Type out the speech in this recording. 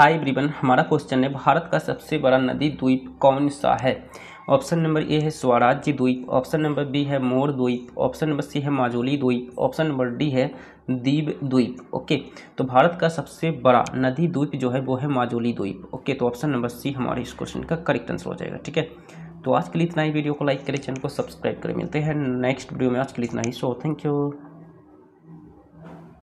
high ब्रिबन हमारा question है भारत का सबसे बड़ा नदी द्वीप कौन सा है ऑप्शन नंबर ए है स्वराज्य द्वीप ऑप्शन नंबर बी है मोर द्वीप ऑप्शन नंबर सी है माजोली द्वीप ऑप्शन नंबर डी है दीप द्वीप ओके तो भारत का सबसे बड़ा नदी द्वीप जो है वो है माजोली द्वीप ओके तो ऑप्शन नंबर सी हमारे इस क्वेश्चन का करेक्ट आंसर हो जाएगा ठीक है तो आज के लिए इतना ही वीडियो को लाइक करें चैनल को सब्सक्राइब करें मिलते हैं नेक्स्ट वीडियो में आज के लिए इतना ही सो थैंक यू